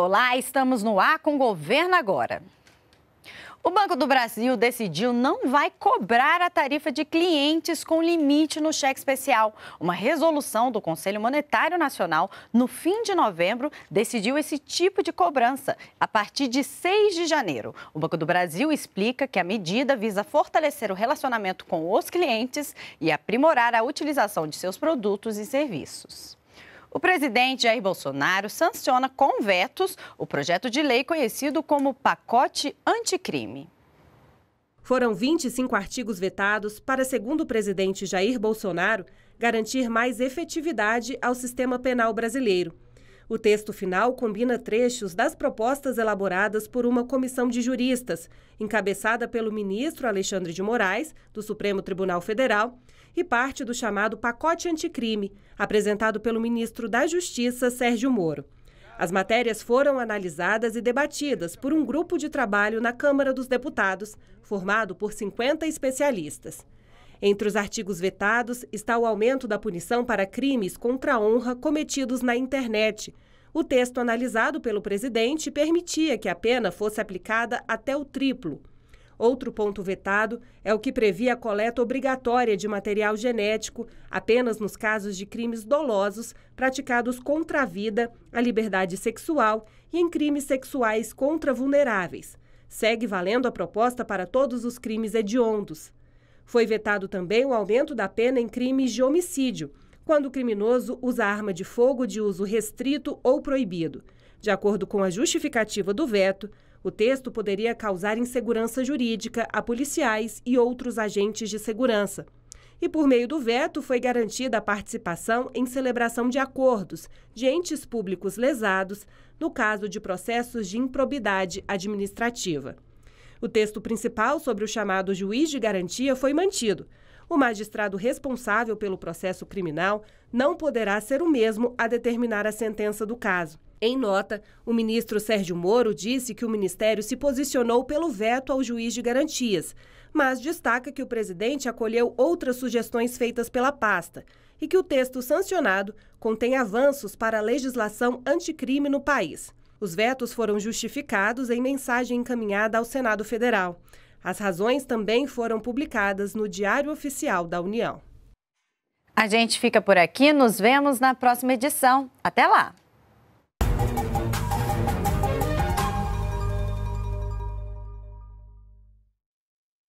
Olá, estamos no ar com o governo agora. O Banco do Brasil decidiu não vai cobrar a tarifa de clientes com limite no cheque especial. Uma resolução do Conselho Monetário Nacional, no fim de novembro, decidiu esse tipo de cobrança a partir de 6 de janeiro. O Banco do Brasil explica que a medida visa fortalecer o relacionamento com os clientes e aprimorar a utilização de seus produtos e serviços. O presidente Jair Bolsonaro sanciona com vetos o projeto de lei conhecido como pacote anticrime. Foram 25 artigos vetados para, segundo o presidente Jair Bolsonaro, garantir mais efetividade ao sistema penal brasileiro. O texto final combina trechos das propostas elaboradas por uma comissão de juristas, encabeçada pelo ministro Alexandre de Moraes, do Supremo Tribunal Federal, e parte do chamado pacote anticrime, apresentado pelo ministro da Justiça, Sérgio Moro. As matérias foram analisadas e debatidas por um grupo de trabalho na Câmara dos Deputados, formado por 50 especialistas. Entre os artigos vetados está o aumento da punição para crimes contra a honra cometidos na internet. O texto analisado pelo presidente permitia que a pena fosse aplicada até o triplo. Outro ponto vetado é o que previa a coleta obrigatória de material genético apenas nos casos de crimes dolosos praticados contra a vida, a liberdade sexual e em crimes sexuais contra vulneráveis. Segue valendo a proposta para todos os crimes hediondos. Foi vetado também o aumento da pena em crimes de homicídio, quando o criminoso usa arma de fogo de uso restrito ou proibido. De acordo com a justificativa do veto, o texto poderia causar insegurança jurídica a policiais e outros agentes de segurança. E por meio do veto foi garantida a participação em celebração de acordos de entes públicos lesados no caso de processos de improbidade administrativa. O texto principal sobre o chamado juiz de garantia foi mantido, o magistrado responsável pelo processo criminal não poderá ser o mesmo a determinar a sentença do caso. Em nota, o ministro Sérgio Moro disse que o ministério se posicionou pelo veto ao juiz de garantias, mas destaca que o presidente acolheu outras sugestões feitas pela pasta e que o texto sancionado contém avanços para a legislação anticrime no país. Os vetos foram justificados em mensagem encaminhada ao Senado Federal. As razões também foram publicadas no Diário Oficial da União. A gente fica por aqui, nos vemos na próxima edição. Até lá!